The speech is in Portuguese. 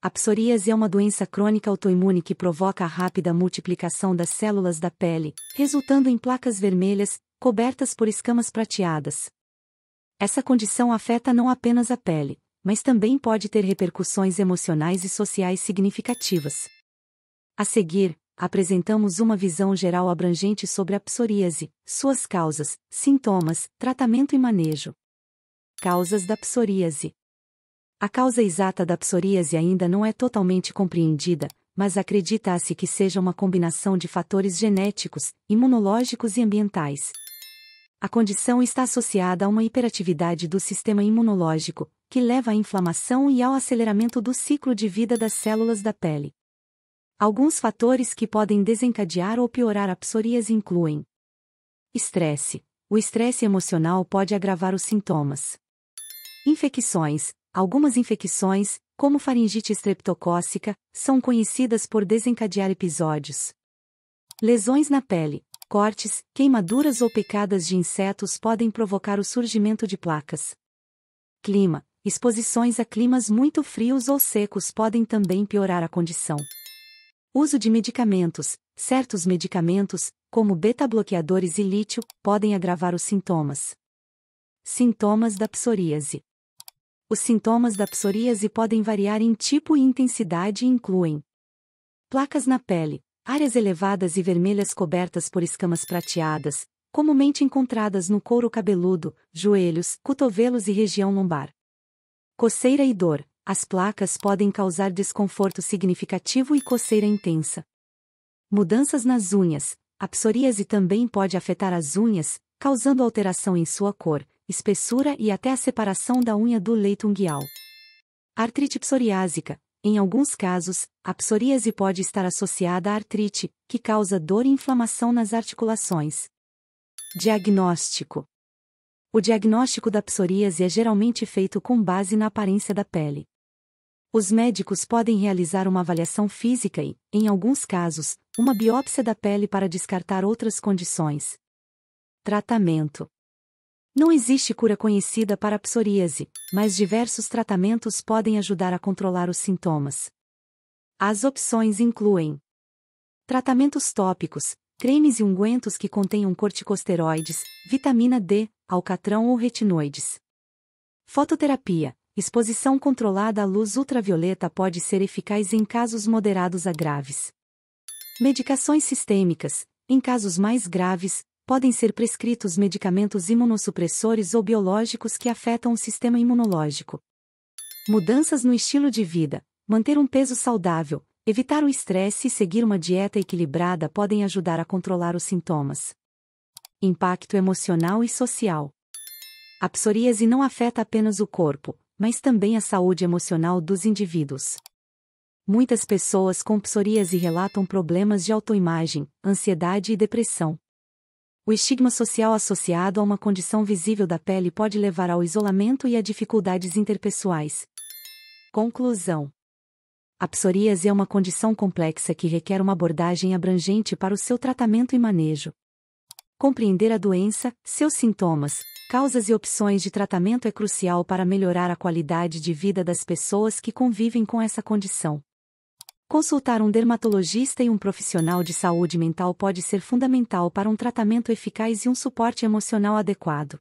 A psoríase é uma doença crônica autoimune que provoca a rápida multiplicação das células da pele, resultando em placas vermelhas, cobertas por escamas prateadas. Essa condição afeta não apenas a pele, mas também pode ter repercussões emocionais e sociais significativas. A seguir, apresentamos uma visão geral abrangente sobre a psoríase, suas causas, sintomas, tratamento e manejo. Causas da psoríase a causa exata da psoríase ainda não é totalmente compreendida, mas acredita-se que seja uma combinação de fatores genéticos, imunológicos e ambientais. A condição está associada a uma hiperatividade do sistema imunológico, que leva à inflamação e ao aceleramento do ciclo de vida das células da pele. Alguns fatores que podem desencadear ou piorar a psoríase incluem estresse. O estresse emocional pode agravar os sintomas. Infecções, Algumas infecções, como faringite estreptocócica, são conhecidas por desencadear episódios. Lesões na pele, cortes, queimaduras ou picadas de insetos podem provocar o surgimento de placas. Clima: exposições a climas muito frios ou secos podem também piorar a condição. Uso de medicamentos: certos medicamentos, como beta-bloqueadores e lítio, podem agravar os sintomas. Sintomas da psoríase: os sintomas da psoríase podem variar em tipo e intensidade e incluem placas na pele, áreas elevadas e vermelhas cobertas por escamas prateadas, comumente encontradas no couro cabeludo, joelhos, cotovelos e região lombar. Coceira e dor. As placas podem causar desconforto significativo e coceira intensa. Mudanças nas unhas. A psoríase também pode afetar as unhas, causando alteração em sua cor, espessura e até a separação da unha do leito unguial. Artrite psoriásica. Em alguns casos, a psoríase pode estar associada à artrite, que causa dor e inflamação nas articulações. Diagnóstico. O diagnóstico da psoríase é geralmente feito com base na aparência da pele. Os médicos podem realizar uma avaliação física e, em alguns casos, uma biópsia da pele para descartar outras condições. Tratamento: não existe cura conhecida para a psoríase, mas diversos tratamentos podem ajudar a controlar os sintomas. As opções incluem tratamentos tópicos, cremes e ungüentos que contenham corticosteroides, vitamina D, alcatrão ou retinoides. Fototerapia, exposição controlada à luz ultravioleta pode ser eficaz em casos moderados a graves. Medicações sistêmicas, em casos mais graves, podem ser prescritos medicamentos imunossupressores ou biológicos que afetam o sistema imunológico. Mudanças no estilo de vida, manter um peso saudável, evitar o estresse e seguir uma dieta equilibrada podem ajudar a controlar os sintomas. Impacto emocional e social. A psoríase não afeta apenas o corpo, mas também a saúde emocional dos indivíduos. Muitas pessoas com psoríase relatam problemas de autoimagem, ansiedade e depressão. O estigma social associado a uma condição visível da pele pode levar ao isolamento e a dificuldades interpessoais. Conclusão: A psoríase é uma condição complexa que requer uma abordagem abrangente para o seu tratamento e manejo. Compreender a doença, seus sintomas, causas e opções de tratamento é crucial para melhorar a qualidade de vida das pessoas que convivem com essa condição. Consultar um dermatologista e um profissional de saúde mental pode ser fundamental para um tratamento eficaz e um suporte emocional adequado.